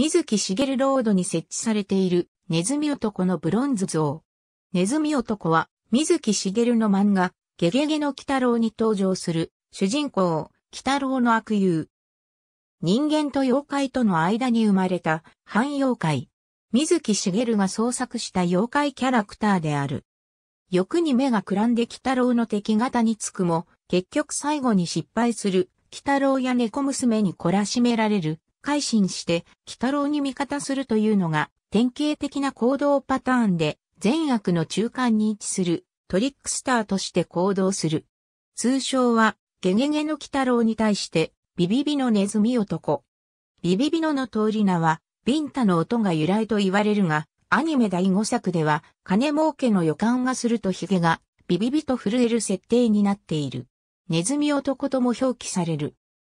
水木しげるロードに設置されているネズミ男のブロンズ像。ネズミ男は水木しげるの漫画、ゲゲゲの鬼太郎に登場する主人公、鬼太郎の悪友。人間と妖怪との間に生まれた半妖怪。水木しげるが創作した妖怪キャラクターである。欲に目がくらんで鬼太郎の敵型につくも、結局最後に失敗する鬼太郎や猫娘に懲らしめられる改心して鬼太郎に味方するというのが典型的な行動パターンで善悪の中間に位置するトリックスターとして行動する。通称はゲゲゲの鬼太郎に対してビビビのネズミ男。ビビビのの通り名はビンタの音が由来と言われるがアニメ第5作では金儲けの予感がするとヒゲがビビビと震える設定になっている。ネズミ男とも表記される。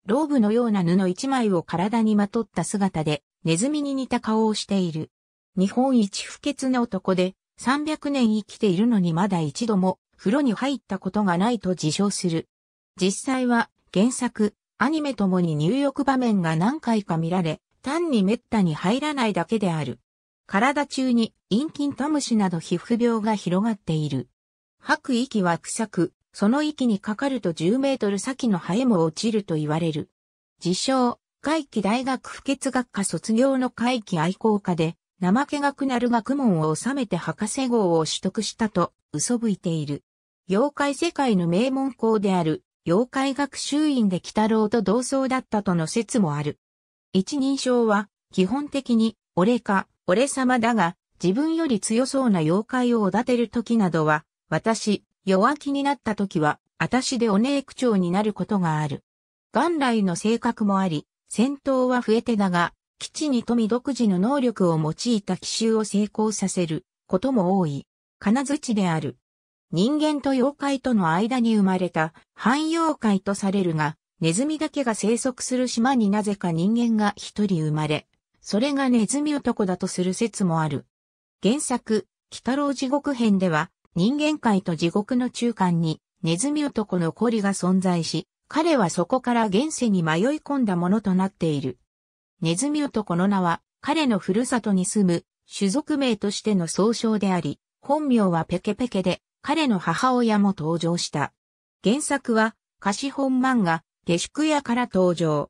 ローブのような布一枚を体にまとった姿で、ネズミに似た顔をしている。日本一不潔な男で、300年生きているのにまだ一度も、風呂に入ったことがないと自称する。実際は、原作、アニメともに入浴場面が何回か見られ、単に滅多に入らないだけである。体中に、陰菌タムシなど皮膚病が広がっている。吐く息は臭く、その域にかかると10メートル先のハエも落ちると言われる。自称、外気大学不潔学科卒業の会期愛好家で、怠け学なる学問を収めて博士号を取得したと嘘吹いている。妖怪世界の名門校である、妖怪学習院で北郎と同窓だったとの説もある。一人称は、基本的に、俺か、俺様だが、自分より強そうな妖怪をおだてる時などは、私、弱気になった時は、私でお姉区長になることがある。元来の性格もあり、戦闘は増えてだが、基地に富独自の能力を用いた奇襲を成功させることも多い。金槌である。人間と妖怪との間に生まれた汎妖怪とされるが、ネズミだけが生息する島になぜか人間が一人生まれ、それがネズミ男だとする説もある。原作、北郎地獄編では、人間界と地獄の中間にネズミ男のコリが存在し、彼はそこから現世に迷い込んだものとなっている。ネズミ男の名は、彼のふるさとに住む種族名としての総称であり、本名はペケペケで、彼の母親も登場した。原作は、貸本漫画、下宿屋から登場。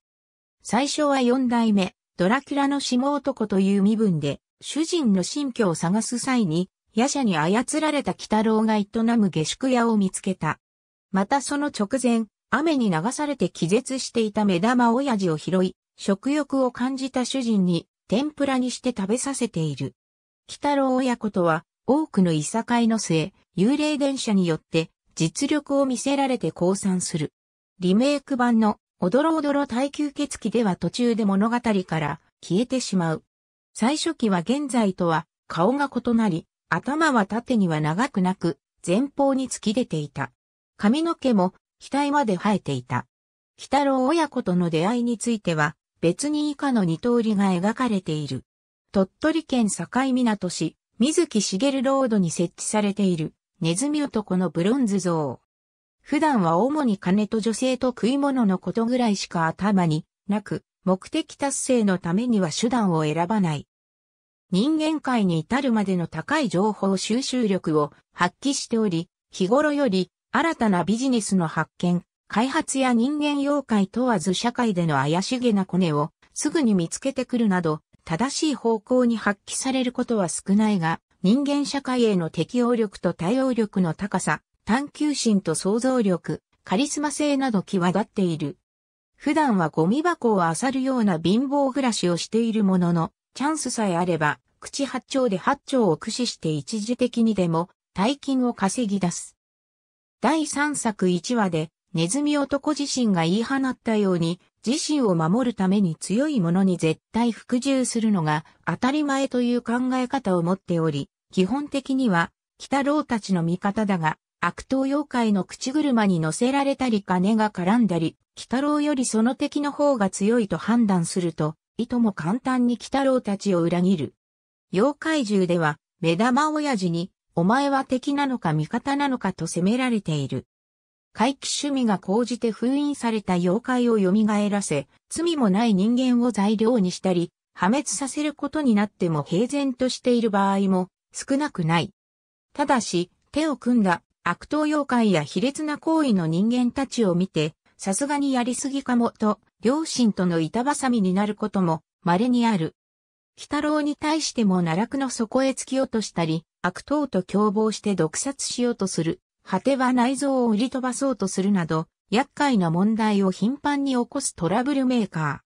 最初は四代目、ドラキュラの下男という身分で、主人の新居を探す際に、夜叉に操られた鬼太郎が営む下宿屋を見つけた。またその直前、雨に流されて気絶していた目玉親父を拾い、食欲を感じた主人に天ぷらにして食べさせている。鬼太郎親子とは多くのいさかいの末、幽霊電車によって実力を見せられて降参する。リメイク版のおどろおどろ耐久決起では途中で物語から消えてしまう。最初期は現在とは顔が異なり、頭は縦には長くなく、前方に突き出ていた。髪の毛も、額まで生えていた。北郎親子との出会いについては、別に以下の二通りが描かれている。鳥取県境港市、水木しげるロードに設置されている、ネズミ男のブロンズ像。普段は主に金と女性と食い物のことぐらいしか頭になく、目的達成のためには手段を選ばない。人間界に至るまでの高い情報収集力を発揮しており、日頃より新たなビジネスの発見、開発や人間妖怪問わず社会での怪しげなコネをすぐに見つけてくるなど、正しい方向に発揮されることは少ないが、人間社会への適応力と対応力の高さ、探求心と想像力、カリスマ性など際立っている。普段はゴミ箱を漁るような貧乏暮らしをしているものの、チャンスさえあれば、口八丁で八丁を駆使して一時的にでも、大金を稼ぎ出す。第三作一話で、ネズミ男自身が言い放ったように、自身を守るために強いものに絶対服従するのが当たり前という考え方を持っており、基本的には、北郎たちの味方だが、悪党妖怪の口車に乗せられたり金が絡んだり、北郎よりその敵の方が強いと判断すると、いとも簡単に鬼太郎たちを裏切る。妖怪獣では、目玉親父に、お前は敵なのか味方なのかと責められている。怪奇趣味が高じて封印された妖怪を蘇らせ、罪もない人間を材料にしたり、破滅させることになっても平然としている場合も少なくない。ただし、手を組んだ悪党妖怪や卑劣な行為の人間たちを見て、さすがにやりすぎかもと、両親との板挟みになることも稀にある。北郎に対しても奈落の底へ突き落としたり、悪党と共謀して毒殺しようとする、果ては内臓を売り飛ばそうとするなど、厄介な問題を頻繁に起こすトラブルメーカ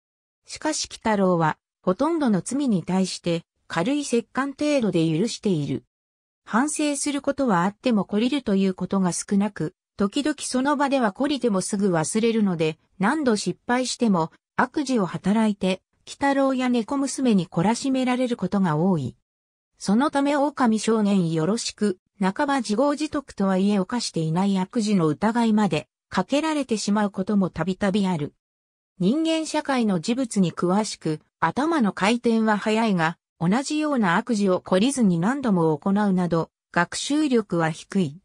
ー。しかし北郎は、ほとんどの罪に対して、軽い折棺程度で許している。反省することはあっても懲りるということが少なく、時々その場では懲りてもすぐ忘れるので、何度失敗しても悪事を働いて、北郎や猫娘に懲らしめられることが多い。そのため狼少年よろしく、半ば自業自得とはいえ犯していない悪事の疑いまでかけられてしまうこともたびたびある。人間社会の事物に詳しく、頭の回転は早いが、同じような悪事を懲りずに何度も行うなど、学習力は低い。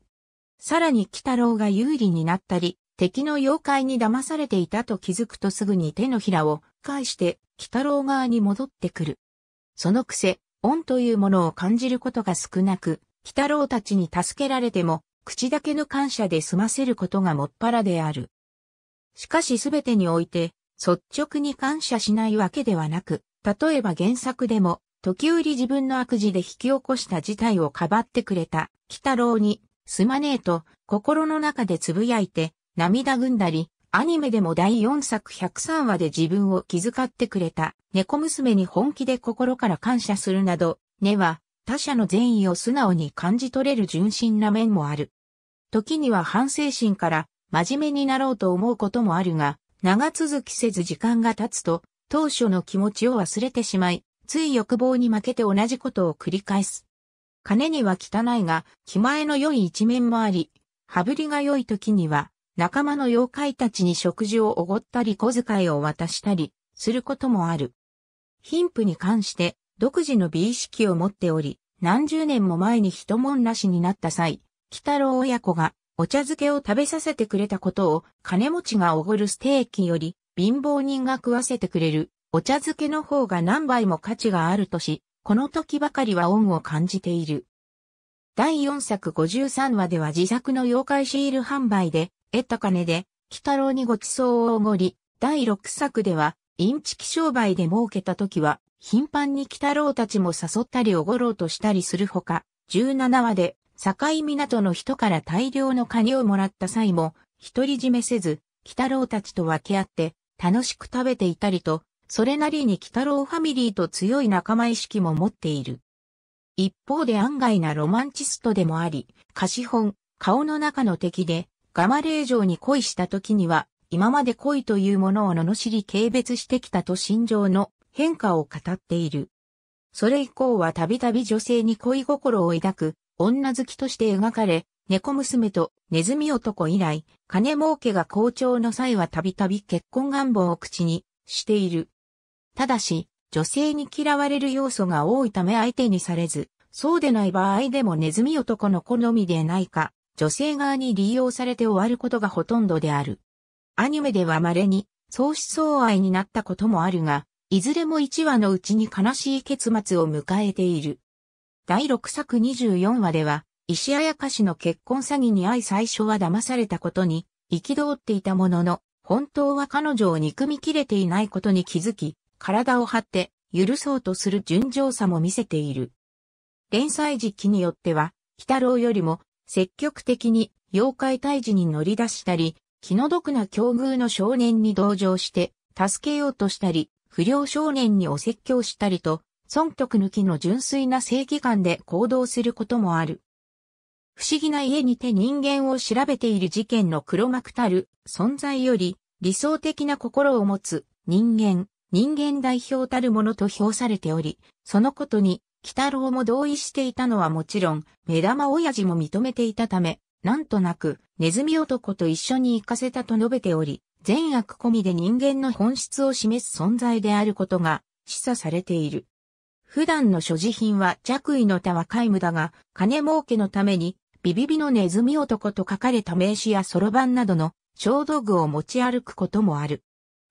さらに鬼太郎が有利になったり、敵の妖怪に騙されていたと気づくとすぐに手のひらを返して鬼太郎側に戻ってくる。そのくせ、恩というものを感じることが少なく、鬼太郎たちに助けられても、口だけの感謝で済ませることがもっぱらである。しかしすべてにおいて、率直に感謝しないわけではなく、例えば原作でも、時折自分の悪事で引き起こした事態をかばってくれた、鬼太郎にすまねえと、心の中でつぶやいて、涙ぐんだり、アニメでも第4作103話で自分を気遣ってくれた、猫娘に本気で心から感謝するなど、根は、他者の善意を素直に感じ取れる純真な面もある。時には反省心から真面目になろうと思うこともあるが、長続きせず時間が経つと、当初の気持ちを忘れてしまい、つい欲望に負けて同じことを繰り返す。金には汚いが、気前の良い一面もあり、羽振りが良い時には、仲間の妖怪たちに食事をおごったり小遣いを渡したり、することもある。貧富に関して、独自の美意識を持っており、何十年も前に一文なしになった際、北郎親子がお茶漬けを食べさせてくれたことを金持ちがおごるステーキより貧乏人が食わせてくれるお茶漬けの方が何倍も価値があるとし、この時ばかりは恩を感じている。第4作53話では自作の妖怪シール販売で得た金で、鬼太郎にご馳走をおごり、第6作では、インチキ商売で儲けた時は、頻繁に鬼太郎たちも誘ったりおごろうとしたりするほか、17話で、境港の人から大量のカニをもらった際も、独り占めせず、鬼太郎たちと分け合って、楽しく食べていたりと、それなりに北郎ファミリーと強い仲間意識も持っている。一方で案外なロマンチストでもあり、貸本、顔の中の敵で、ガマ令場に恋した時には、今まで恋というものを罵り軽蔑してきたと心情の変化を語っている。それ以降はたびたび女性に恋心を抱く女好きとして描かれ、猫娘とネズミ男以来、金儲けが好調の際はたびたび結婚願望を口にしている。ただし、女性に嫌われる要素が多いため相手にされず、そうでない場合でもネズミ男の好みでないか、女性側に利用されて終わることがほとんどである。アニメでは稀に、相思相愛になったこともあるが、いずれも1話のうちに悲しい結末を迎えている。第6作24話では、石あやかしの結婚詐欺に遭い最初は騙されたことに、憤っていたものの、本当は彼女を憎みきれていないことに気づき、体を張って許そうとする純情さも見せている。連載時期によっては、北郎よりも積極的に妖怪退治に乗り出したり、気の毒な境遇の少年に同情して助けようとしたり、不良少年にお説教したりと、尊得抜きの純粋な正義感で行動することもある。不思議な家にて人間を調べている事件の黒幕たる存在より理想的な心を持つ人間人間代表たるものと評されており、そのことに、北郎も同意していたのはもちろん、目玉親父も認めていたため、なんとなく、ネズミ男と一緒に行かせたと述べており、善悪込みで人間の本質を示す存在であることが示唆されている。普段の所持品は着衣の他は皆無だが、金儲けのために、ビビビのネズミ男と書かれた名刺やそろばんなどの小道具を持ち歩くこともある。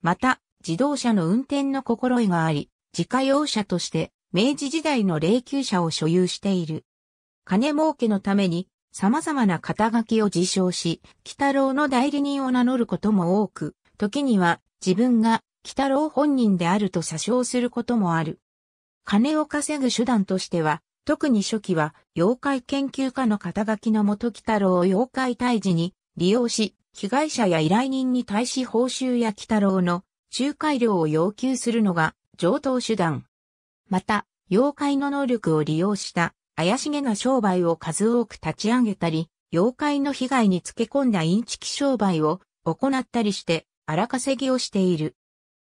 また、自動車の運転の心得があり、自家用車として明治時代の霊柩車を所有している。金儲けのために様々な肩書きを自称し、北郎の代理人を名乗ることも多く、時には自分が北郎本人であると詐称することもある。金を稼ぐ手段としては、特に初期は妖怪研究家の肩書きの元北郎を妖怪退治に利用し、被害者や依頼人に対し報酬や北郎の仲介料を要求するのが上等手段。また、妖怪の能力を利用した怪しげな商売を数多く立ち上げたり、妖怪の被害につけ込んだインチキ商売を行ったりして荒稼ぎをしている。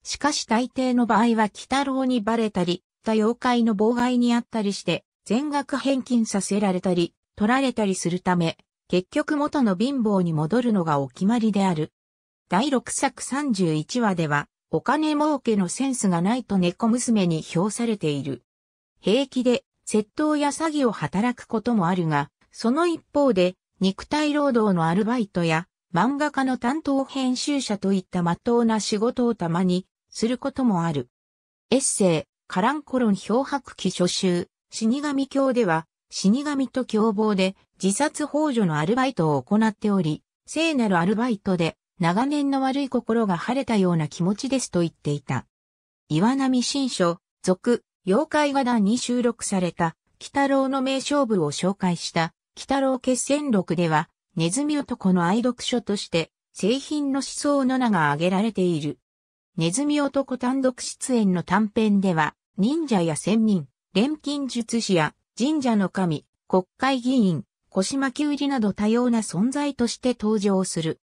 しかし大抵の場合は鬼太郎にバレたり、他妖怪の妨害にあったりして、全額返金させられたり、取られたりするため、結局元の貧乏に戻るのがお決まりである。第6作31話では、お金儲けのセンスがないと猫娘に評されている。平気で窃盗や詐欺を働くこともあるが、その一方で肉体労働のアルバイトや漫画家の担当編集者といった真っ当な仕事をたまにすることもある。エッセイ、カランコロン漂白記初集、死神教では、死神と凶暴で自殺幇助のアルバイトを行っており、聖なるアルバイトで長年の悪い心が晴れたような気持ちですと言っていた。岩波新書、続、妖怪画談に収録された、北郎の名勝負を紹介した、北郎決戦録では、ネズミ男の愛読書として、製品の思想の名が挙げられている。ネズミ男単独出演の短編では、忍者や仙人、錬金術師や神社の神、国会議員、小島きゅうりなど多様な存在として登場する。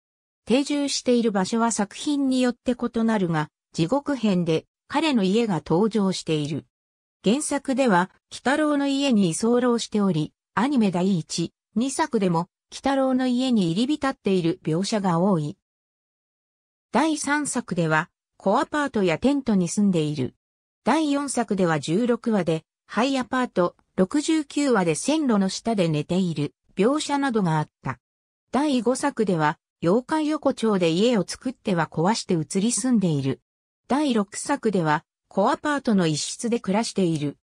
定住している場所は作品によって異なるが、地獄編で彼の家が登場している。原作では、北郎の家に居候しており、アニメ第1、2作でも、北郎の家に入り浸っている描写が多い。第3作では、小アパートやテントに住んでいる。第4作では16話で、ハイアパート、69話で線路の下で寝ている、描写などがあった。第5作では、妖怪横丁で家を作っては壊して移り住んでいる。第6作では、小アパートの一室で暮らしている。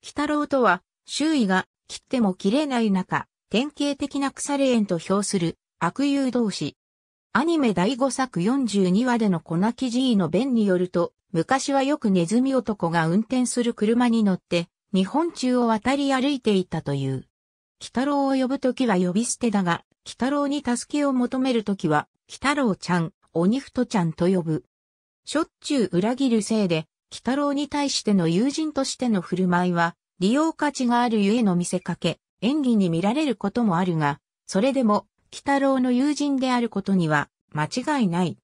北郎とは、周囲が切っても切れない中、典型的な腐れ縁と評する悪友同士。アニメ第5作42話での粉木 G の弁によると、昔はよくネズミ男が運転する車に乗って、日本中を渡り歩いていたという。北郎を呼ぶときは呼び捨てだが、北郎に助けを求めるときは、北郎ちゃん、鬼太ちゃんと呼ぶ。しょっちゅう裏切るせいで、北郎に対しての友人としての振る舞いは、利用価値があるゆえの見せかけ、演技に見られることもあるが、それでも、北郎の友人であることには、間違いない。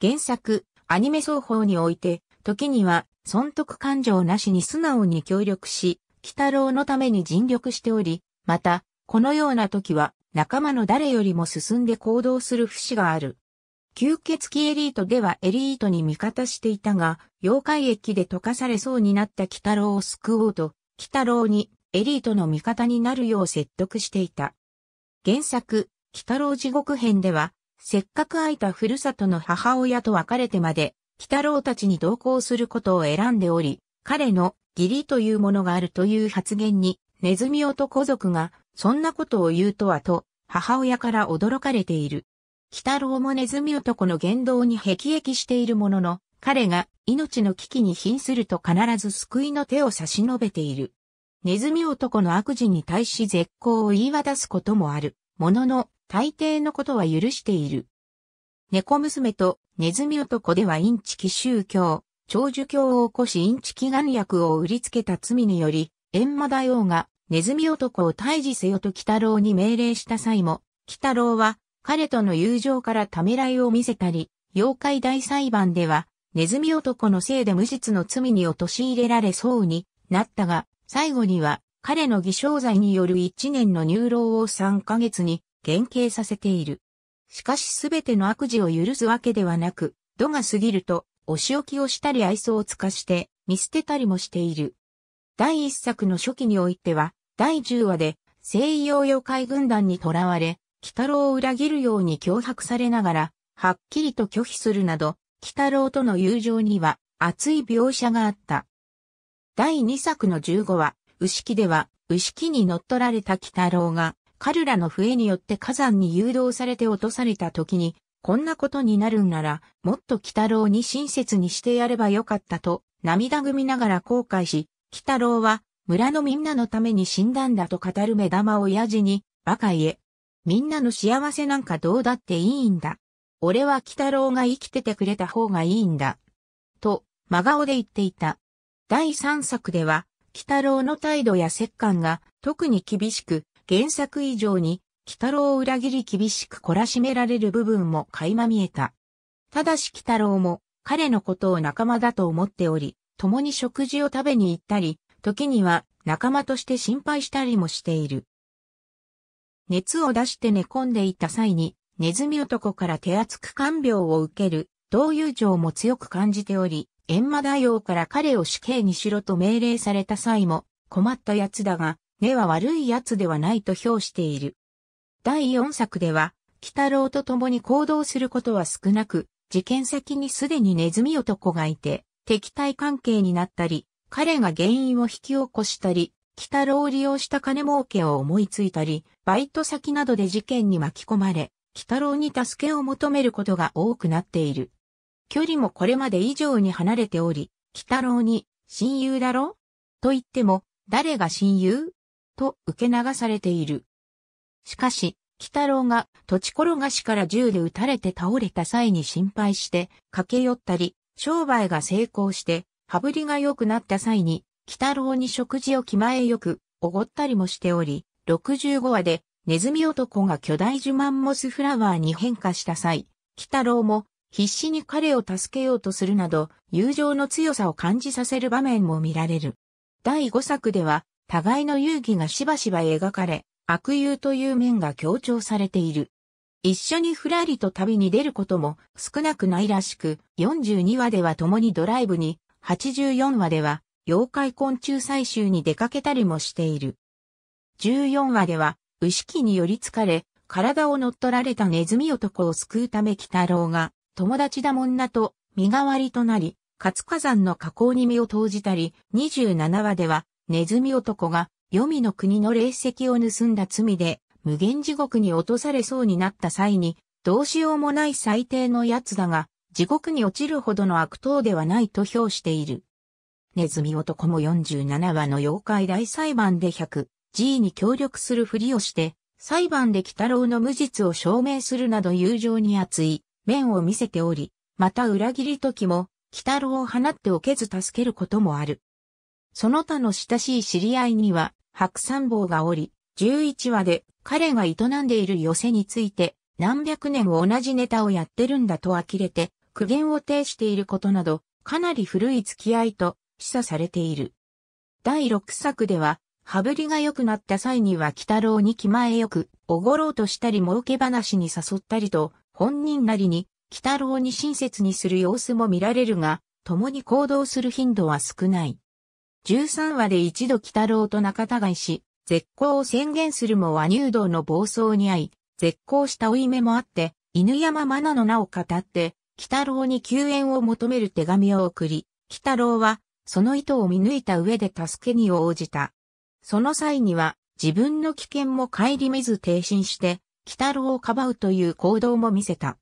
原作、アニメ双方において、時には、損得感情なしに素直に協力し、北郎のために尽力しており、また、このような時は仲間の誰よりも進んで行動する節がある。吸血鬼エリートではエリートに味方していたが、妖怪液で溶かされそうになった鬼太郎を救おうと、鬼太郎にエリートの味方になるよう説得していた。原作、鬼太郎地獄編では、せっかく会いたふるさとの母親と別れてまで、鬼太郎たちに同行することを選んでおり、彼の義理というものがあるという発言にネズミ男族が、そんなことを言うとはと、母親から驚かれている。北郎もネズミ男の言動に辟易しているものの、彼が命の危機に瀕すると必ず救いの手を差し伸べている。ネズミ男の悪事に対し絶好を言い渡すこともある。ものの、大抵のことは許している。猫娘とネズミ男ではインチキ宗教、長寿教を起こしインチキ眼薬を売りつけた罪により、閻魔大王がネズミ男を退治せよと北郎に命令した際も、北郎は彼との友情からためらいを見せたり、妖怪大裁判では、ネズミ男のせいで無実の罪に陥れられそうになったが、最後には彼の偽証罪による1年の入牢を3ヶ月に減刑させている。しかし全ての悪事を許すわけではなく、度が過ぎると、お仕置きをしたり愛想をつかして、見捨てたりもしている。第一作の初期においては、第10話で西洋妖怪軍団に囚われ、北郎を裏切るように脅迫されながら、はっきりと拒否するなど、北郎との友情には熱い描写があった。第2作の15話、牛木では、牛木に乗っ取られた北郎が、彼らの笛によって火山に誘導されて落とされた時に、こんなことになるんなら、もっと北郎に親切にしてやればよかったと、涙ぐみながら後悔し、北郎は村のみんなのために死んだんだと語る目玉を親父に、馬鹿言え。みんなの幸せなんかどうだっていいんだ。俺は鬼太郎が生きててくれた方がいいんだ。と、真顔で言っていた。第3作では、鬼太郎の態度や折感が特に厳しく、原作以上に、鬼太郎を裏切り厳しく懲らしめられる部分も垣間見えた。ただし鬼太郎も、彼のことを仲間だと思っており、共に食事を食べに行ったり、時には仲間として心配したりもしている。熱を出して寝込んでいた際に、ネズミ男から手厚く看病を受ける、同友情も強く感じており、閻魔大王から彼を死刑にしろと命令された際も、困った奴だが、根は悪い奴ではないと評している。第4作では、北郎と共に行動することは少なく、事件先にすでにネズミ男がいて、敵対関係になったり、彼が原因を引き起こしたり、北郎を利用した金儲けを思いついたり、バイト先などで事件に巻き込まれ、北郎に助けを求めることが多くなっている。距離もこれまで以上に離れており、北郎に、親友だろと言っても、誰が親友と受け流されている。しかし、北郎が土地転がしから銃で撃たれて倒れた際に心配して駆け寄ったり、商売が成功して羽振りが良くなった際に、北郎に食事を気前よく、おごったりもしており、65話で、ネズミ男が巨大ジュマンモスフラワーに変化した際、北郎も必死に彼を助けようとするなど、友情の強さを感じさせる場面も見られる。第5作では、互いの遊戯がしばしば描かれ、悪友という面が強調されている。一緒にふらりと旅に出ることも少なくないらしく、42話では共にドライブに84話では、妖怪昆虫採集に出かけたりもしている。14話では、牛木に寄りつかれ、体を乗っ取られたネズミ男を救うため北郎が、友達だもんなと、身代わりとなり、活火山の加口に身を投じたり、27話では、ネズミ男が、黄泉の国の霊石を盗んだ罪で、無限地獄に落とされそうになった際に、どうしようもない最低の奴だが、地獄に落ちるほどの悪党ではないと評している。ネズミ男も47話の妖怪大裁判で 100G に協力するふりをして、裁判で鬼太郎の無実を証明するなど友情に厚い面を見せており、また裏切り時も、鬼太郎を放っておけず助けることもある。その他の親しい知り合いには、白山坊がおり、11話で彼が営んでいる寄せについて、何百年も同じネタをやってるんだと呆れて、苦言を呈していることなど、かなり古い付き合いと示唆されている。第6作では、羽振りが良くなった際には鬼太郎に気前よく、おごろうとしたり儲け話に誘ったりと、本人なりに、鬼太郎に親切にする様子も見られるが、共に行動する頻度は少ない。13話で一度鬼太郎と仲違いし、絶好を宣言するも和入道の暴走に遭い、絶好した負い目もあって、犬山マナの名を語って、北郎に救援を求める手紙を送り、北郎は、その意図を見抜いた上で助けに応じた。その際には、自分の危険も顧みず停身して、北郎をかばうという行動も見せた。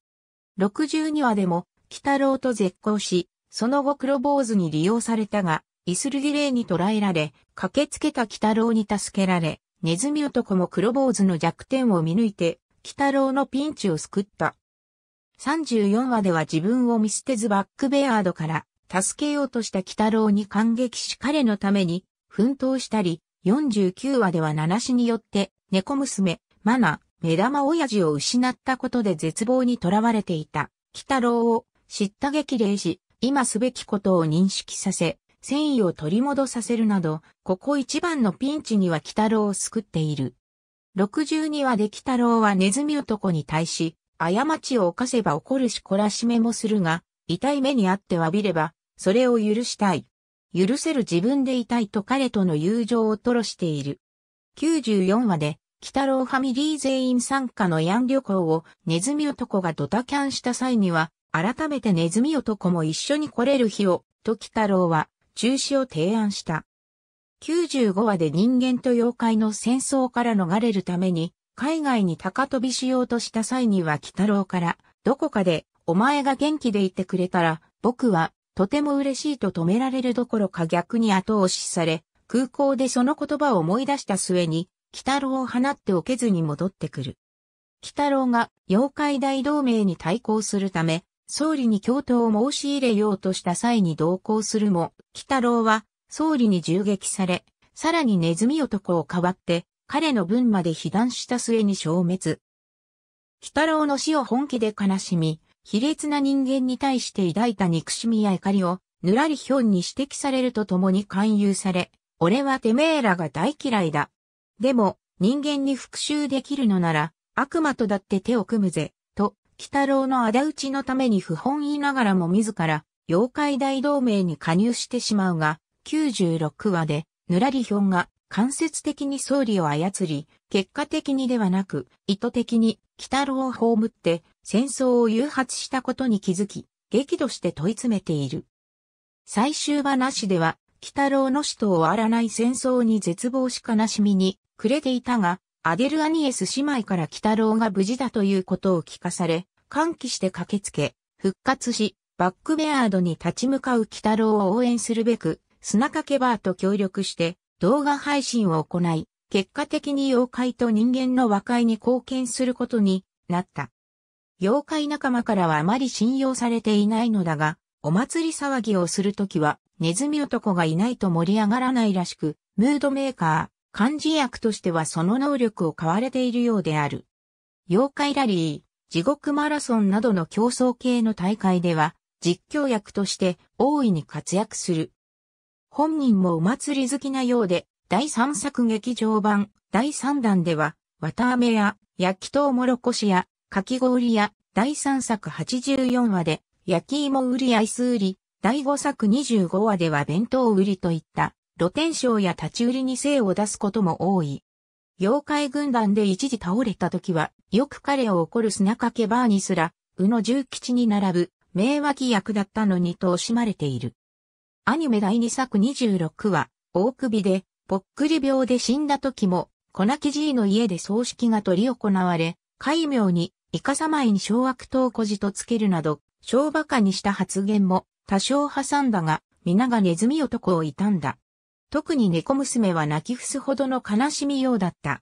62話でも、北郎と絶交し、その後黒坊主に利用されたが、イスルギレイに捕らえられ、駆けつけた北郎に助けられ、ネズミ男も黒坊主の弱点を見抜いて、北郎のピンチを救った。34話では自分を見捨てずバックベアードから助けようとした北郎に感激し彼のために奮闘したり、49話では七死によって猫娘、マナ、目玉親父を失ったことで絶望に囚われていた北郎を知った激励し、今すべきことを認識させ、戦意を取り戻させるなど、ここ一番のピンチには北郎を救っている。62話で北郎はネズミ男に対し、過ちを犯せば怒るし懲らしめもするが、痛い目にあって詫びれば、それを許したい。許せる自分でいたいと彼との友情を吐露している。94話で、北郎ファミリー全員参加のヤン旅行をネズミ男がドタキャンした際には、改めてネズミ男も一緒に来れる日を、と北郎は中止を提案した。95話で人間と妖怪の戦争から逃れるために、海外に高飛びしようとした際には北郎から、どこかで、お前が元気でいてくれたら、僕は、とても嬉しいと止められるどころか逆に後押しされ、空港でその言葉を思い出した末に、北郎を放っておけずに戻ってくる。北郎が妖怪大同盟に対抗するため、総理に共闘を申し入れようとした際に同行するも、北郎は総理に銃撃され、さらにネズミ男を代わって彼の分まで被弾した末に消滅。北郎の死を本気で悲しみ、卑劣な人間に対して抱いた憎しみや怒りを、ぬらりひょんに指摘されるとともに勧誘され、俺はてめえらが大嫌いだ。でも、人間に復讐できるのなら、悪魔とだって手を組むぜ、と、北郎の仇討ちのために不本意ながらも自ら、妖怪大同盟に加入してしまうが、96話で、ぬらりひょんが間接的に総理を操り、結果的にではなく、意図的に、北郎を葬って、戦争を誘発したことに気づき、激怒して問い詰めている。最終話では、北郎の死と終わらない戦争に絶望し悲しみに暮れていたが、アデル・アニエス姉妹から北郎が無事だということを聞かされ、歓喜して駆けつけ、復活し、バックベアードに立ち向かう北郎を応援するべく、砂掛けバーと協力して、動画配信を行い、結果的に妖怪と人間の和解に貢献することになった。妖怪仲間からはあまり信用されていないのだが、お祭り騒ぎをするときは、ネズミ男がいないと盛り上がらないらしく、ムードメーカー、漢字役としてはその能力を買われているようである。妖怪ラリー、地獄マラソンなどの競争系の大会では、実況役として大いに活躍する。本人もお祭り好きなようで、第3作劇場版、第3弾では、綿飴や、焼きとうもろこしや、かき氷や、第3作84話で、焼き芋売りアイス売り、第5作25話では弁当売りといった、露天商や立ち売りに精を出すことも多い。妖怪軍団で一時倒れた時は、よく彼を怒る砂掛けバーにすら、宇野重吉に並ぶ、名脇役だったのにと惜しまれている。アニメ第2作26話、大首で、ぽっくり病で死んだ時も、小泣じいの家で葬式が取り行われ、戒名に、イカサマイに小悪党孤児とつけるなど、小馬鹿にした発言も多少挟んだが、皆がネズミ男を悼んだ。特に猫娘は泣き伏すほどの悲しみようだった。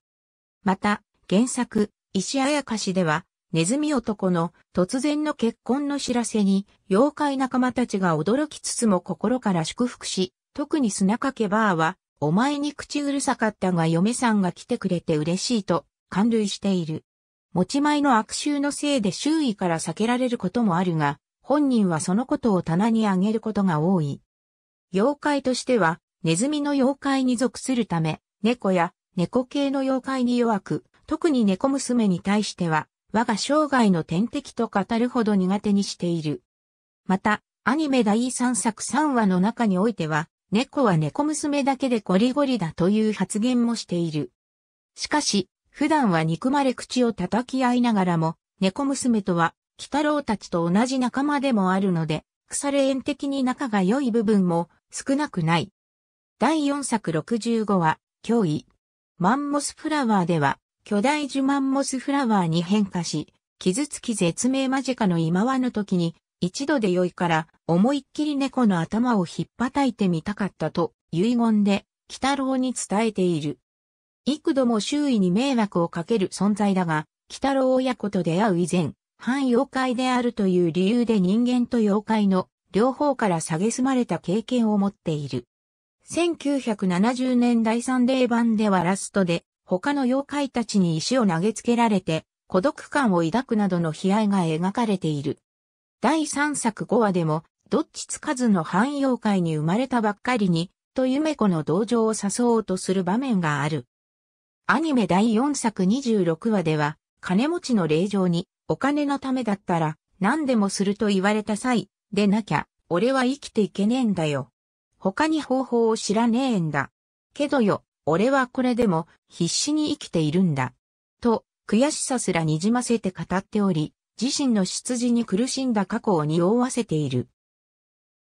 また、原作、石あやかしでは、ネズミ男の突然の結婚の知らせに、妖怪仲間たちが驚きつつも心から祝福し、特に砂かけバーは、お前に口うるさかったが嫁さんが来てくれて嬉しいと、感涙している。持ち前の悪臭のせいで周囲から避けられることもあるが、本人はそのことを棚にあげることが多い。妖怪としては、ネズミの妖怪に属するため、猫や猫系の妖怪に弱く、特に猫娘に対しては、我が生涯の天敵と語るほど苦手にしている。また、アニメ第3作3話の中においては、猫は猫娘だけでゴリゴリだという発言もしている。しかし、普段は憎まれ口を叩き合いながらも、猫娘とは、鬼太郎たちと同じ仲間でもあるので、腐れ縁的に仲が良い部分も少なくない。第4作65話、脅威。マンモスフラワーでは、巨大ジュマンモスフラワーに変化し、傷つき絶命間近の今はの時に、一度で良いから思いっきり猫の頭をひっぱたいてみたかったと遺言で、北郎に伝えている。幾度も周囲に迷惑をかける存在だが、北郎親子と出会う以前、反妖怪であるという理由で人間と妖怪の両方から蔑まれた経験を持っている。1970年代サ例版ではラストで他の妖怪たちに石を投げつけられて、孤独感を抱くなどの悲哀が描かれている。第3作5話でも、どっちつかずの汎妖怪に生まれたばっかりに、と夢子の同情を誘おうとする場面がある。アニメ第4作26話では、金持ちの霊場に、お金のためだったら、何でもすると言われた際、でなきゃ、俺は生きていけねえんだよ。他に方法を知らねえんだ。けどよ、俺はこれでも必死に生きているんだ。と、悔しさすらにじませて語っており、自身の出自に苦しんだ過去を匂わせている。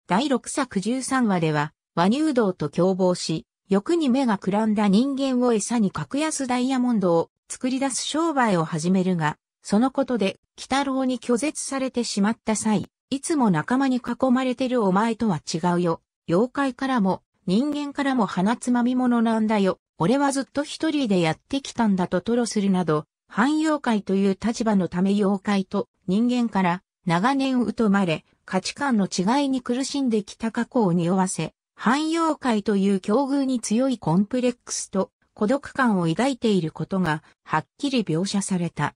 第6作13話では、和乳道と共謀し、欲に目がくらんだ人間を餌に格安ダイヤモンドを作り出す商売を始めるが、そのことで、北郎に拒絶されてしまった際、いつも仲間に囲まれてるお前とは違うよ。妖怪からも人間からも鼻つまみ者なんだよ。俺はずっと一人でやってきたんだと吐露するなど、汎用界という立場のため妖怪と人間から長年疎まれ、価値観の違いに苦しんできた過去を匂わせ、汎用界という境遇に強いコンプレックスと孤独感を抱いていることがはっきり描写された。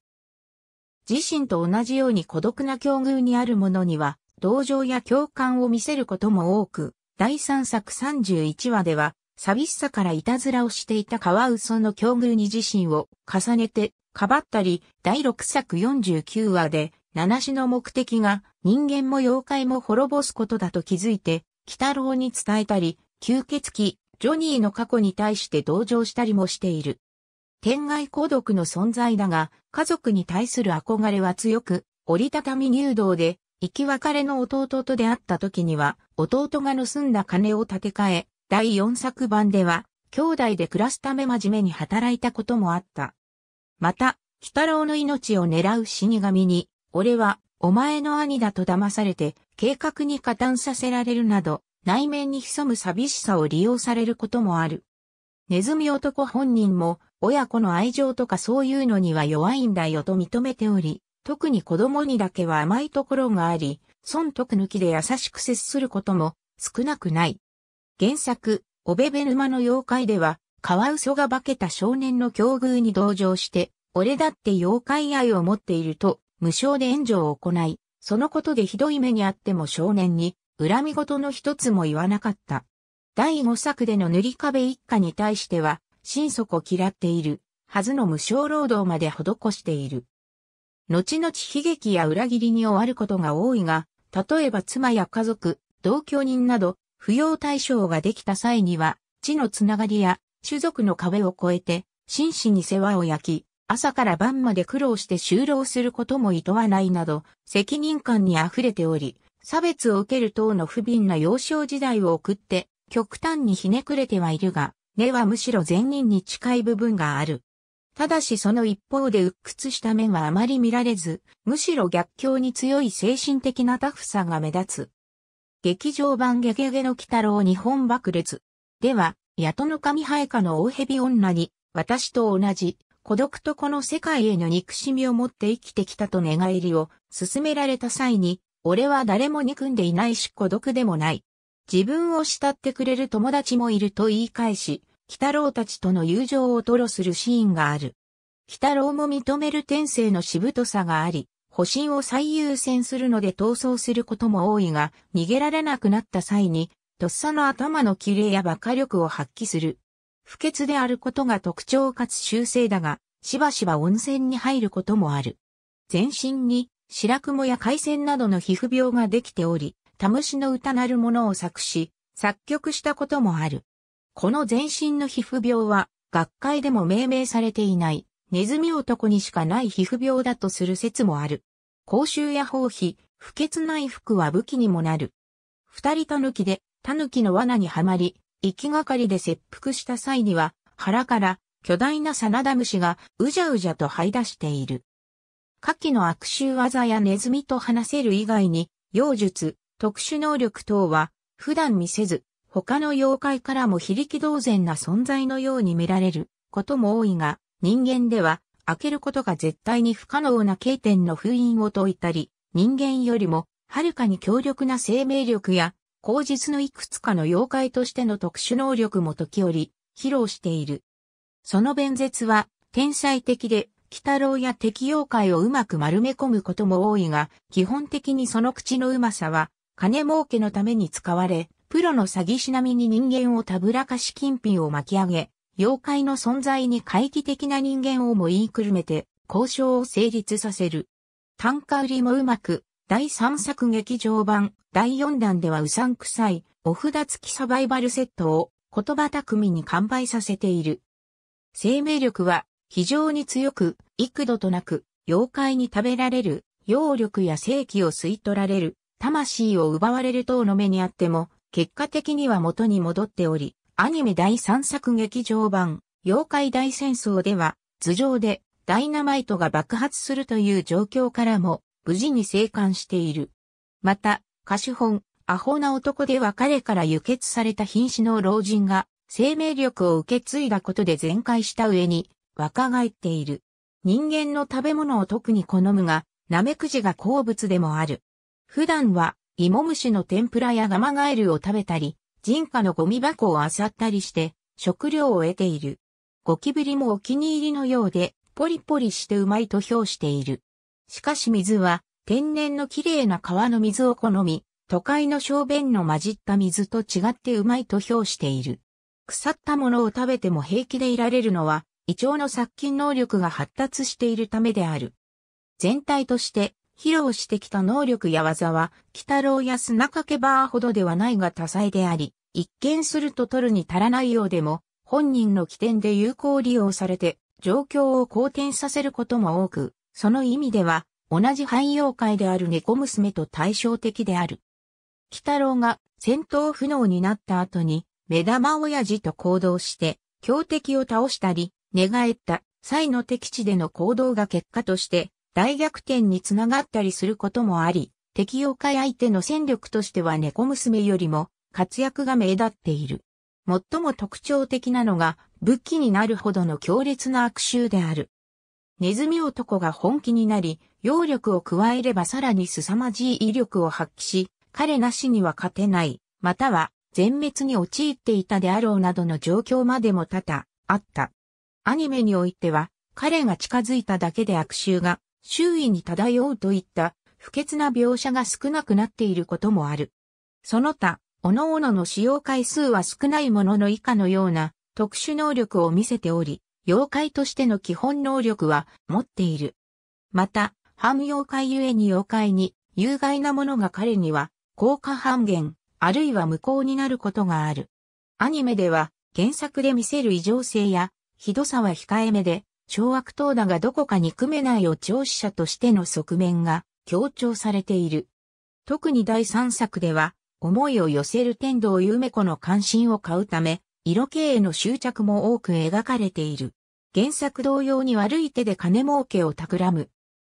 自身と同じように孤独な境遇にある者には、同情や共感を見せることも多く、第3作31話では、寂しさからいたずらをしていたカワウソの境遇に自身を重ねて、かばったり、第6作49話で、七種の目的が人間も妖怪も滅ぼすことだと気づいて、北郎に伝えたり、吸血鬼、ジョニーの過去に対して同情したりもしている。天外孤独の存在だが、家族に対する憧れは強く、折りたたみ入道で生き別れの弟と出会った時には、弟が盗んだ金を立て替え、第4作版では、兄弟で暮らすため真面目に働いたこともあった。また、鬼太郎の命を狙う死神に、俺は、お前の兄だと騙されて、計画に加担させられるなど、内面に潜む寂しさを利用されることもある。ネズミ男本人も、親子の愛情とかそういうのには弱いんだよと認めており、特に子供にだけは甘いところがあり、損得抜きで優しく接することも少なくない。原作、オベベ馬の妖怪では、カワウソが化けた少年の境遇に同情して、俺だって妖怪愛を持っていると、無償で援助を行い、そのことでひどい目にあっても少年に、恨み事の一つも言わなかった。第五作での塗り壁一家に対しては、心底嫌っている、はずの無償労働まで施している。後々悲劇や裏切りに終わることが多いが、例えば妻や家族、同居人など、扶養対象ができた際には、地のつながりや種族の壁を越えて、真摯に世話を焼き、朝から晩まで苦労して就労することも厭わないなど、責任感に溢れており、差別を受ける等の不憫な幼少時代を送って、極端にひねくれてはいるが、根はむしろ善人に近い部分がある。ただしその一方で鬱屈した面はあまり見られず、むしろ逆境に強い精神的なタフさが目立つ。劇場版ゲゲゲの鬼太郎日本爆裂。では、八の神配下の大蛇女に、私と同じ、孤独とこの世界への憎しみを持って生きてきたと寝返りを勧められた際に、俺は誰も憎んでいないし孤独でもない。自分を慕ってくれる友達もいると言い返し、北郎たちとの友情を吐露するシーンがある。北郎も認める天性のしぶとさがあり、保身を最優先するので逃走することも多いが、逃げられなくなった際に、とっさの頭のキレや馬鹿力を発揮する。不潔であることが特徴かつ修正だが、しばしば温泉に入ることもある。全身に白雲や海鮮などの皮膚病ができており、タムシの歌なるものを作詞、作曲したこともある。この全身の皮膚病は、学会でも命名されていない、ネズミ男にしかない皮膚病だとする説もある。公衆や包皮、不潔な服は武器にもなる。二人狸で、狸の罠にはまり、行きがかりで切腹した際には、腹から巨大なサナダムシがうじゃうじゃと這い出している。下記の悪臭技やネズミと話せる以外に、妖術、特殊能力等は普段見せず、他の妖怪からも非力同然な存在のように見られることも多いが、人間では開けることが絶対に不可能な経典の封印を解いたり、人間よりもはるかに強力な生命力や、口実のいくつかの妖怪としての特殊能力も時折披露している。その弁舌は天才的で、北郎や敵妖怪をうまく丸め込むことも多いが、基本的にその口のうまさは金儲けのために使われ、プロの詐欺師並みに人間をたぶらかし金品を巻き上げ、妖怪の存在に怪奇的な人間をも言いくるめて、交渉を成立させる。単価売りもうまく、第3作劇場版、第4弾ではうさんくさい、お札付きサバイバルセットを言葉巧みに完売させている。生命力は非常に強く、幾度となく、妖怪に食べられる、妖力や正気を吸い取られる、魂を奪われる等の目にあっても、結果的には元に戻っており、アニメ第3作劇場版、妖怪大戦争では、頭上でダイナマイトが爆発するという状況からも、無事に生還している。また、歌手本、アホな男では彼から輸血された瀕死の老人が、生命力を受け継いだことで全開した上に、若返っている。人間の食べ物を特に好むが、ナメクジが好物でもある。普段は芋虫の天ぷらやガマガエルを食べたり、人家のゴミ箱を漁ったりして、食料を得ている。ゴキブリもお気に入りのようで、ポリポリしてうまいと評している。しかし水は、天然の綺麗な川の水を好み、都会の小便の混じった水と違ってうまいと評している。腐ったものを食べても平気でいられるのは、胃腸の殺菌能力が発達しているためである。全体として、披露してきた能力や技は、北郎や砂掛けバーほどではないが多彩であり、一見すると取るに足らないようでも、本人の起点で有効利用されて、状況を好転させることも多く、その意味では、同じ汎用界である猫娘と対照的である。北郎が戦闘不能になった後に、目玉親父と行動して、強敵を倒したり、寝返った際の敵地での行動が結果として、大逆転につながったりすることもあり、敵買い相手の戦力としては猫娘よりも活躍が目立っている。最も特徴的なのが武器になるほどの強烈な悪臭である。ネズミ男が本気になり、揚力を加えればさらに凄まじい威力を発揮し、彼なしには勝てない、または全滅に陥っていたであろうなどの状況までも多々あった。アニメにおいては、彼が近づいただけで悪臭が周囲に漂うといった不潔な描写が少なくなっていることもある。その他、各々の使用回数は少ないものの以下のような特殊能力を見せており、妖怪としての基本能力は持っている。また、半妖怪ゆえに妖怪に有害なものが彼には効果半減、あるいは無効になることがある。アニメでは原作で見せる異常性やひどさは控えめで、超悪党だがどこか憎めないを聴取者としての側面が強調されている。特に第3作では、思いを寄せる天道め子の関心を買うため、色系への執着も多く描かれている。原作同様に悪い手で金儲けを企む。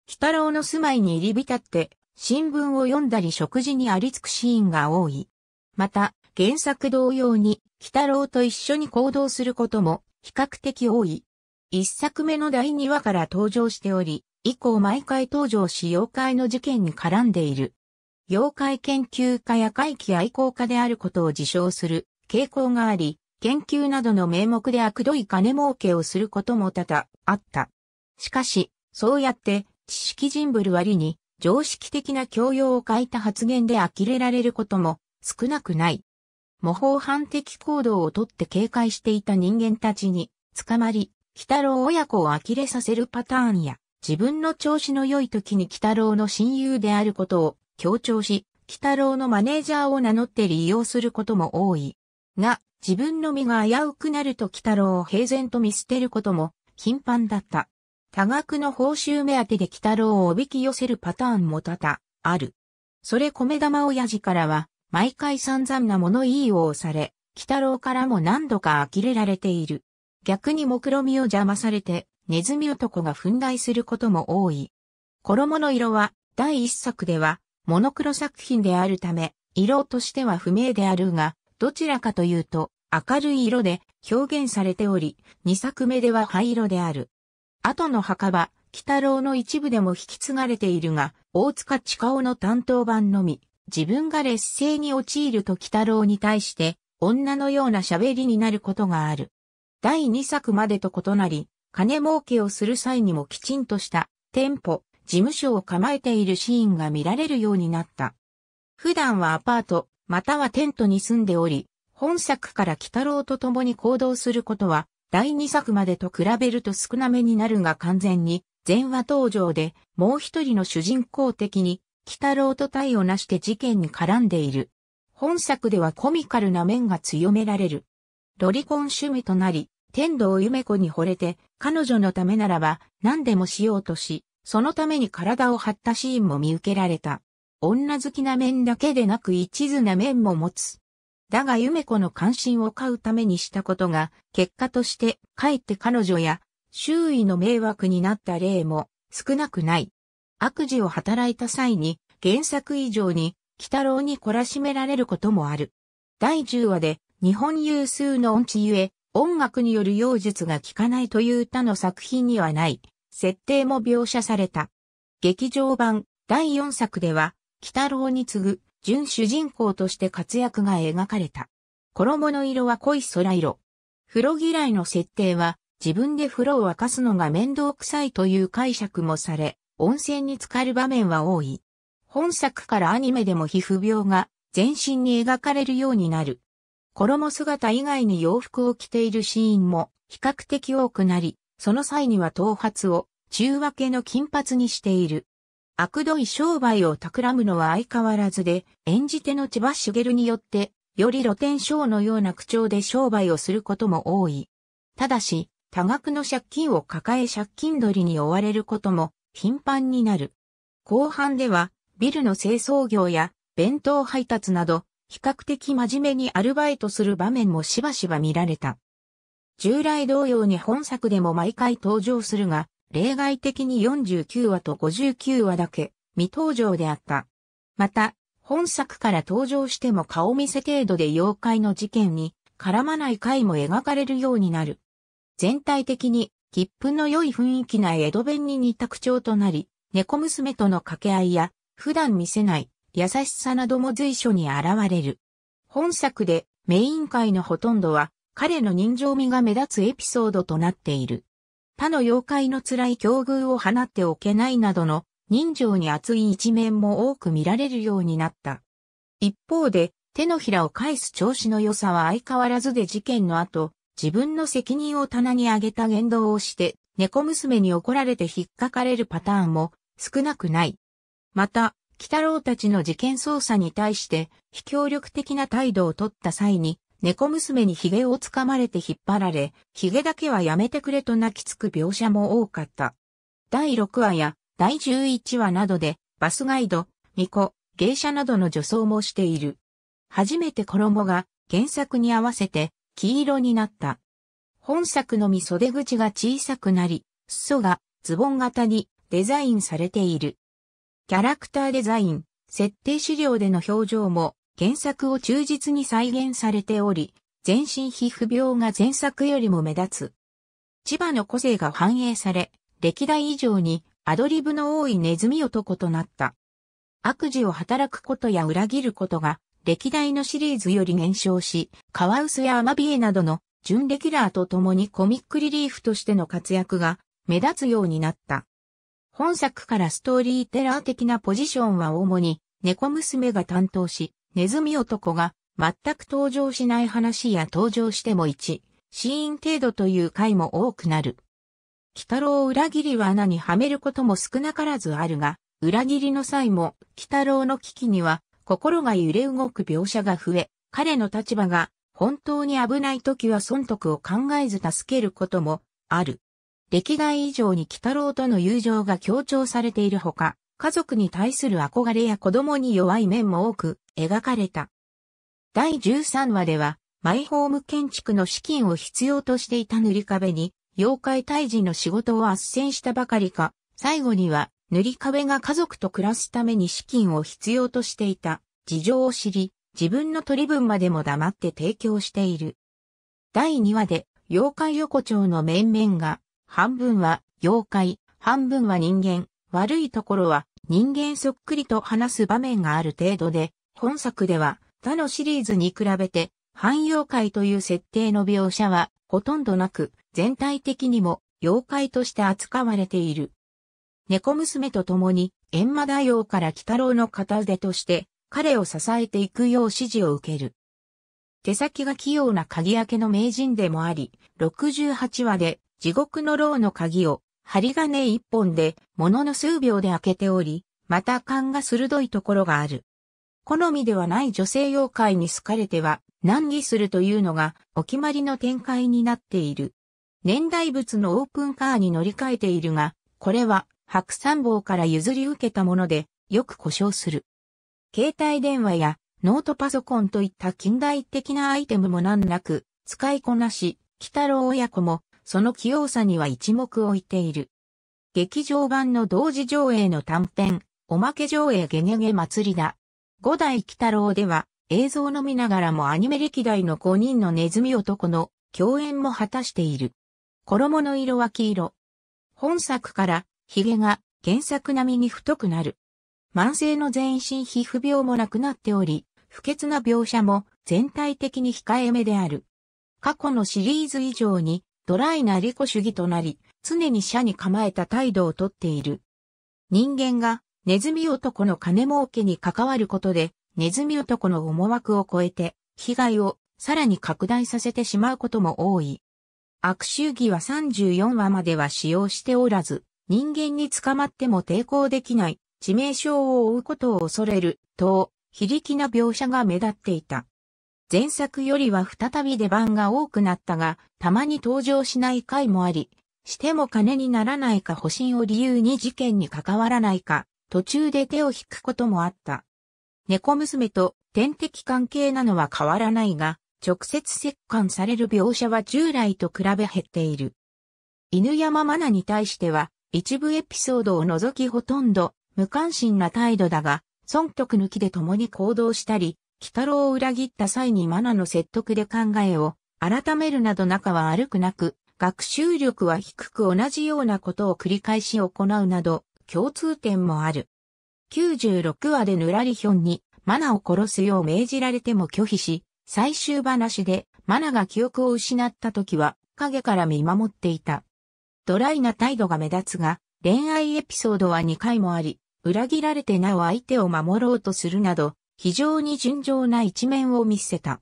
北郎の住まいに入り浸って、新聞を読んだり食事にありつくシーンが多い。また、原作同様に、北郎と一緒に行動することも比較的多い。一作目の第2話から登場しており、以降毎回登場し妖怪の事件に絡んでいる。妖怪研究家や怪奇愛好家であることを自称する傾向があり、研究などの名目で悪どい金儲けをすることも多々あった。しかし、そうやって知識人ぶる割に常識的な教養を欠いた発言で呆れられることも少なくない。模倣犯的行動をとって警戒していた人間たちに捕まり、北郎親子を呆れさせるパターンや、自分の調子の良い時に北郎の親友であることを強調し、北郎のマネージャーを名乗って利用することも多い。が、自分の身が危うくなると北郎を平然と見捨てることも頻繁だった。多額の報酬目当てで北郎をおびき寄せるパターンも多々、ある。それ米玉親父からは、毎回散々な物言いをされ、北郎からも何度か呆れられている。逆に目論みを邪魔されて、ネズミ男が憤慨することも多い。衣の色は、第一作では、モノクロ作品であるため、色としては不明であるが、どちらかというと、明るい色で表現されており、二作目では灰色である。後の墓場、北郎の一部でも引き継がれているが、大塚地下の担当版のみ、自分が劣勢に陥ると北郎に対して、女のような喋りになることがある。第2作までと異なり、金儲けをする際にもきちんとした店舗、事務所を構えているシーンが見られるようになった。普段はアパート、またはテントに住んでおり、本作から鬼太郎と共に行動することは、第2作までと比べると少なめになるが完全に、前話登場で、もう一人の主人公的に、鬼太郎と対をなして事件に絡んでいる。本作ではコミカルな面が強められる。ロリコン趣味となり、天童夢子に惚れて、彼女のためならば何でもしようとし、そのために体を張ったシーンも見受けられた。女好きな面だけでなく一途な面も持つ。だが夢子の関心を買うためにしたことが、結果としてかえって彼女や周囲の迷惑になった例も少なくない。悪事を働いた際に原作以上に、鬼太郎に懲らしめられることもある。第10話で、日本有数の音痴ゆえ、音楽による妖術が効かないという他の作品にはない、設定も描写された。劇場版第4作では、北郎に次ぐ純主人公として活躍が描かれた。衣の色は濃い空色。風呂嫌いの設定は、自分で風呂を沸かすのが面倒くさいという解釈もされ、温泉に浸かる場面は多い。本作からアニメでも皮膚病が全身に描かれるようになる。衣姿以外に洋服を着ているシーンも比較的多くなり、その際には頭髪を中分けの金髪にしている。悪どい商売を企むのは相変わらずで、演じ手の千葉茂によって、より露天商のような口調で商売をすることも多い。ただし、多額の借金を抱え借金取りに追われることも頻繁になる。後半では、ビルの清掃業や弁当配達など、比較的真面目にアルバイトする場面もしばしば見られた。従来同様に本作でも毎回登場するが、例外的に49話と59話だけ未登場であった。また、本作から登場しても顔見せ程度で妖怪の事件に絡まない回も描かれるようになる。全体的に、切符の良い雰囲気な江戸弁に似た口調となり、猫娘との掛け合いや、普段見せない、優しさなども随所に現れる。本作でメイン回のほとんどは彼の人情味が目立つエピソードとなっている。他の妖怪の辛い境遇を放っておけないなどの人情に熱い一面も多く見られるようになった。一方で手のひらを返す調子の良さは相変わらずで事件の後、自分の責任を棚に上げた言動をして猫娘に怒られて引っかかれるパターンも少なくない。また、北郎たちの事件捜査に対して非協力的な態度を取った際に、猫娘に髭をつかまれて引っ張られ、髭だけはやめてくれと泣きつく描写も多かった。第6話や第11話などで、バスガイド、巫女、芸者などの女装もしている。初めて衣が原作に合わせて黄色になった。本作のみ袖口が小さくなり、裾がズボン型にデザインされている。キャラクターデザイン、設定資料での表情も原作を忠実に再現されており、全身皮膚病が前作よりも目立つ。千葉の個性が反映され、歴代以上にアドリブの多いネズミ男となった。悪事を働くことや裏切ることが、歴代のシリーズより減少し、カワウスやアマビエなどの準レギュラーと共にコミックリリーフとしての活躍が目立つようになった。本作からストーリーテラー的なポジションは主に猫娘が担当し、ネズミ男が全く登場しない話や登場しても1、シーン程度という回も多くなる。北郎裏切りは穴にはめることも少なからずあるが、裏切りの際も北郎の危機には心が揺れ動く描写が増え、彼の立場が本当に危ない時は損得を考えず助けることもある。歴代以上に鬼太郎との友情が強調されているほか、家族に対する憧れや子供に弱い面も多く描かれた。第13話では、マイホーム建築の資金を必要としていた塗り壁に、妖怪退治の仕事を斡旋したばかりか、最後には、塗り壁が家族と暮らすために資金を必要としていた事情を知り、自分の取り分までも黙って提供している。第2話で、妖怪横丁の面々が半分は妖怪、半分は人間、悪いところは人間そっくりと話す場面がある程度で、本作では他のシリーズに比べて、汎用界という設定の描写はほとんどなく、全体的にも妖怪として扱われている。猫娘と共に、閻魔大王から鬼太郎の片腕として、彼を支えていくよう指示を受ける。手先が器用な鍵開けの名人でもあり、68話で地獄の牢の鍵を針金一本でものの数秒で開けており、また勘が鋭いところがある。好みではない女性妖怪に好かれては難儀するというのがお決まりの展開になっている。年代物のオープンカーに乗り換えているが、これは白山坊から譲り受けたものでよく故障する。携帯電話やノートパソコンといった近代的なアイテムも難なく使いこなし、北郎親子もその器用さには一目置いている。劇場版の同時上映の短編、おまけ上映ゲゲゲ祭りだ。五代北郎では、映像のみながらもアニメ歴代の5人のネズミ男の共演も果たしている。衣の色は黄色。本作から、髭が原作並みに太くなる。慢性の全身皮膚病もなくなっており、不潔な描写も全体的に控えめである。過去のシリーズ以上にドライな利己主義となり、常に社に構えた態度をとっている。人間がネズミ男の金儲けに関わることで、ネズミ男の思惑を超えて、被害をさらに拡大させてしまうことも多い。悪臭義は34話までは使用しておらず、人間に捕まっても抵抗できない、致命傷を負うことを恐れる、と、非力な描写が目立っていた。前作よりは再び出番が多くなったが、たまに登場しない回もあり、しても金にならないか保身を理由に事件に関わらないか、途中で手を引くこともあった。猫娘と天敵関係なのは変わらないが、直接折管される描写は従来と比べ減っている。犬山マナに対しては、一部エピソードを除きほとんど無関心な態度だが、損得抜きで共に行動したり、北郎を裏切った際にマナの説得で考えを改めるなど仲は悪くなく、学習力は低く同じようなことを繰り返し行うなど、共通点もある。96話でぬらりひょんに、マナを殺すよう命じられても拒否し、最終話で、マナが記憶を失った時は、影から見守っていた。ドライな態度が目立つが、恋愛エピソードは2回もあり、裏切られてなお相手を守ろうとするなど、非常に純情な一面を見せた。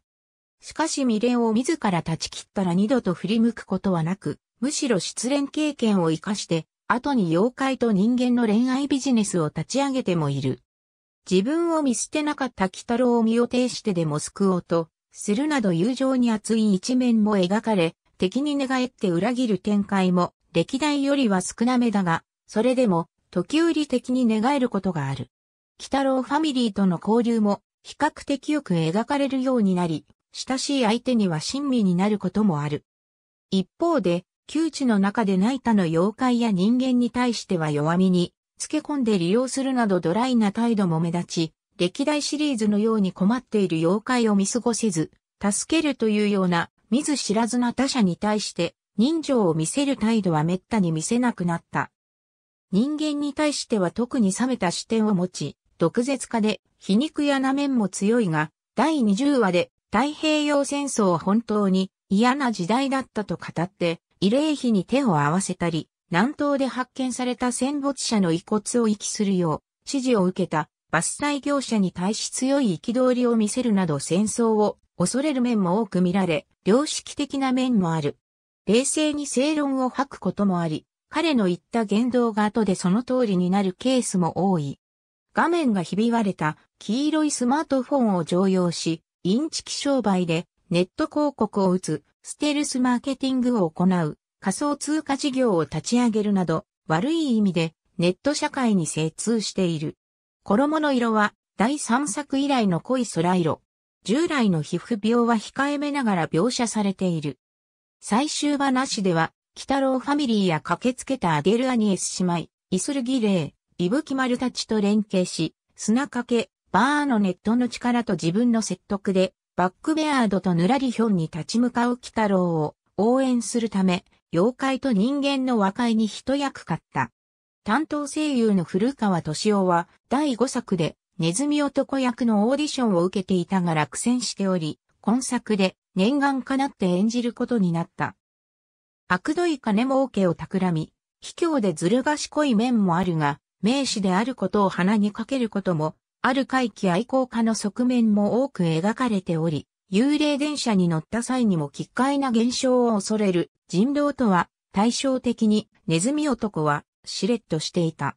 しかし未練を自ら断ち切ったら二度と振り向くことはなく、むしろ失恋経験を活かして、後に妖怪と人間の恋愛ビジネスを立ち上げてもいる。自分を見捨てなかった北郎を身を挺してでも救おうと、するなど友情に熱い一面も描かれ、敵に寝返って裏切る展開も、歴代よりは少なめだが、それでも、時折敵に寝返ることがある。北郎ファミリーとの交流も比較的よく描かれるようになり、親しい相手には親身になることもある。一方で、窮地の中で泣いたの妖怪や人間に対しては弱みに、つけ込んで利用するなどドライな態度も目立ち、歴代シリーズのように困っている妖怪を見過ごせず、助けるというような、見ず知らずな他者に対して、人情を見せる態度は滅多に見せなくなった。人間に対しては特に冷めた視点を持ち、毒舌家で皮肉屋な面も強いが、第20話で太平洋戦争は本当に嫌な時代だったと語って、慰霊碑に手を合わせたり、南東で発見された戦没者の遺骨を遺棄するよう指示を受けた伐採業者に対し強い憤りを見せるなど戦争を恐れる面も多く見られ、良識的な面もある。冷静に正論を吐くこともあり、彼の言った言動が後でその通りになるケースも多い。画面がひび割れた黄色いスマートフォンを常用し、インチキ商売でネット広告を打つ、ステルスマーケティングを行う、仮想通貨事業を立ち上げるなど、悪い意味でネット社会に精通している。衣の色は第3作以来の濃い空色。従来の皮膚病は控えめながら描写されている。最終話では、北郎ファミリーや駆けつけたアデルアニエス姉妹、イスルギレー、伊吹丸たちと連携し、砂掛け、バーのネットの力と自分の説得で、バックベアードとぬらりひょんに立ち向かう鬼太郎を応援するため、妖怪と人間の和解に一役買った。担当声優の古川敏夫は、第5作で、ネズミ男役のオーディションを受けていたが落選しており、今作で念願かなって演じることになった。悪どい金儲けを企み、卑怯でずる賢い面もあるが、名詞であることを鼻にかけることも、ある回帰愛好家の側面も多く描かれており、幽霊電車に乗った際にも奇怪な現象を恐れる人狼とは対照的にネズミ男はしれっとしていた。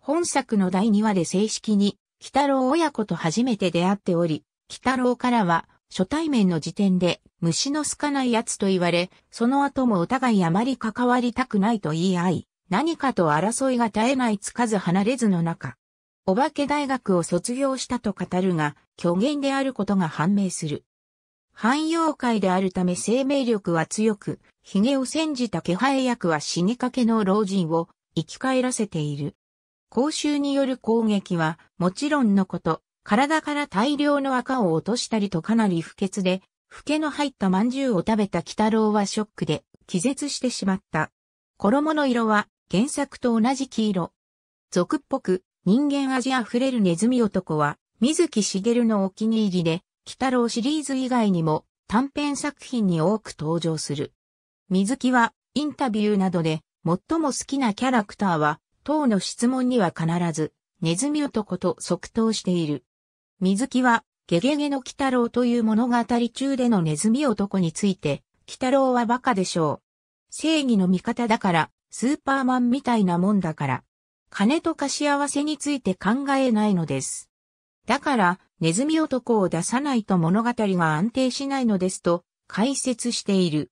本作の第2話で正式に、北郎親子と初めて出会っており、北郎からは、初対面の時点で、虫の好かない奴と言われ、その後もお互いあまり関わりたくないと言い合い、何かと争いが絶えないつかず離れずの中、お化け大学を卒業したと語るが、虚言であることが判明する。汎用界であるため生命力は強く、髭を煎じた気配役は死にかけの老人を生き返らせている。公衆による攻撃は、もちろんのこと、体から大量の赤を落としたりとかなり不潔で、老けの入った饅頭を食べた鬼太郎はショックで気絶してしまった。衣の色は原作と同じ黄色。俗っぽく人間味あふれるネズミ男は、水木しげるのお気に入りで、太郎シリーズ以外にも短編作品に多く登場する。水木はインタビューなどで最も好きなキャラクターは、等の質問には必ず、ネズミ男と即答している。水木は、ゲゲゲの鬼太郎という物語中でのネズミ男について、鬼太郎は馬鹿でしょう。正義の味方だから、スーパーマンみたいなもんだから、金と貸し合わせについて考えないのです。だから、ネズミ男を出さないと物語が安定しないのですと解説している。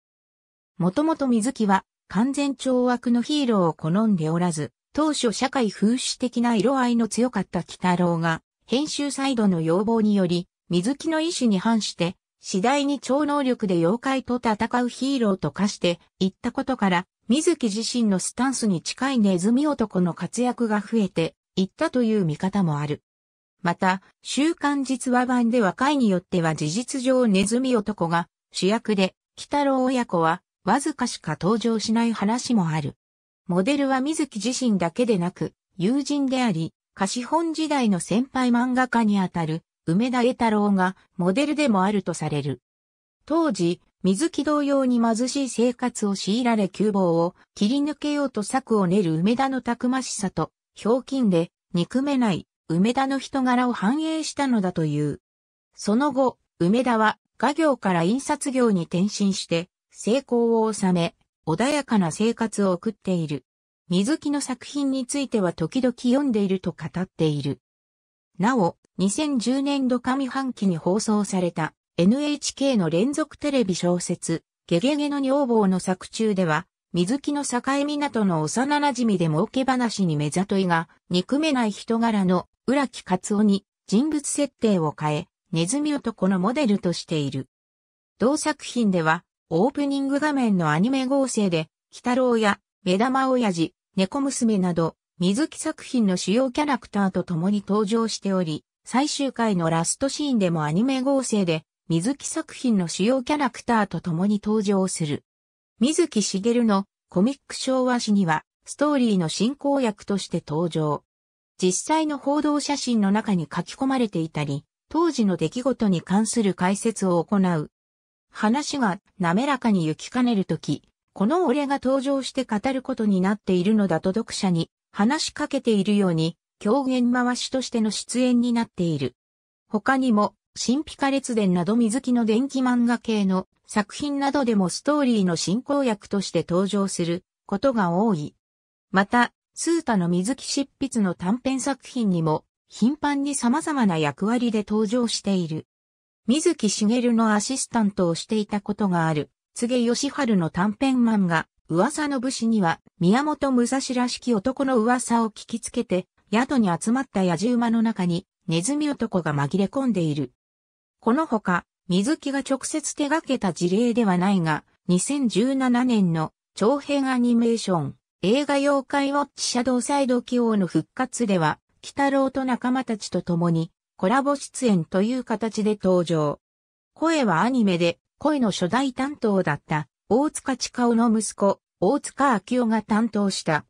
もともと水木は完全懲悪のヒーローを好んでおらず、当初社会風刺的な色合いの強かった北郎が、編集サイドの要望により、水木の意思に反して、次第に超能力で妖怪と戦うヒーローと化していったことから、水木自身のスタンスに近いネズミ男の活躍が増えていったという見方もある。また、週刊実話版では会によっては事実上ネズミ男が主役で、北郎親子はわずかしか登場しない話もある。モデルは水木自身だけでなく、友人であり、貸本時代の先輩漫画家にあたる梅田栄太郎がモデルでもあるとされる。当時、水木同様に貧しい生活を強いられ窮乏を切り抜けようと策を練る梅田のたくましさと、表金で憎めない梅田の人柄を反映したのだという。その後、梅田は画業から印刷業に転身して、成功を収め、穏やかな生活を送っている。水木の作品については時々読んでいると語っている。なお、2010年度上半期に放送された NHK の連続テレビ小説、ゲゲゲの女房の作中では、水木の境港の幼馴染で儲け話に目ざといが、憎めない人柄の浦木勝夫に人物設定を変え、ネズミ男のモデルとしている。同作品では、オープニング画面のアニメ合成で、北郎や目玉親父、猫娘など、水木作品の主要キャラクターと共に登場しており、最終回のラストシーンでもアニメ合成で、水木作品の主要キャラクターと共に登場する。水木しげるのコミック昭和史には、ストーリーの進行役として登場。実際の報道写真の中に書き込まれていたり、当時の出来事に関する解説を行う。話が滑らかに行きかねるとき、この俺が登場して語ることになっているのだと読者に話しかけているように、狂言回しとしての出演になっている。他にも、神秘化列伝など水木の電気漫画系の作品などでもストーリーの進行役として登場することが多い。また、スータの水木執筆の短編作品にも頻繁に様々な役割で登場している。水木しげるのアシスタントをしていたことがある、し義春の短編漫画、噂の武士には、宮本武蔵らしき男の噂を聞きつけて、宿に集まった野獣馬の中に、ネズミ男が紛れ込んでいる。このほか、水木が直接手掛けた事例ではないが、2017年の長編アニメーション、映画妖怪ウォッチシャドウサイド起用の復活では、北郎と仲間たちと共にコラボ出演という形で登場。声はアニメで声の初代担当だった大塚千夫の息子、大塚明夫が担当した。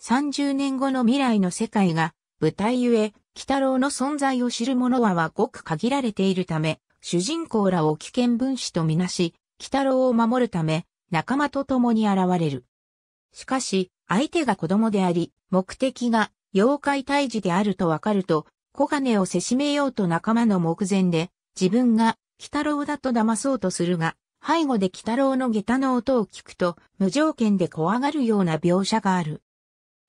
30年後の未来の世界が舞台ゆえ、北郎の存在を知る者ははごく限られているため、主人公らを危険分子とみなし、北郎を守るため、仲間と共に現れる。しかし、相手が子供であり、目的が妖怪退治であるとわかると、小金をせしめようと仲間の目前で、自分が北郎だと騙そうとするが、背後で北郎の下駄の音を聞くと、無条件で怖がるような描写がある。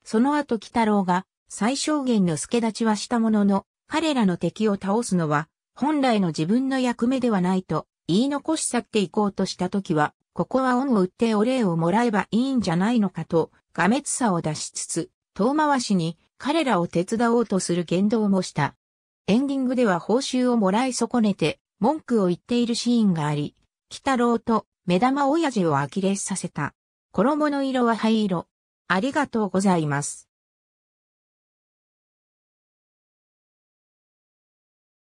その後北郎が最小限の助立ちはしたものの、彼らの敵を倒すのは、本来の自分の役目ではないと、言い残し去っていこうとした時は、ここは恩を売ってお礼をもらえばいいんじゃないのかと、がめつさを出しつつ、遠回しに彼らを手伝おうとする言動もした。エンディングでは報酬をもらい損ねて、文句を言っているシーンがあり、北郎と目玉親父を呆れさせた。衣の色は灰色。ありがとうございます。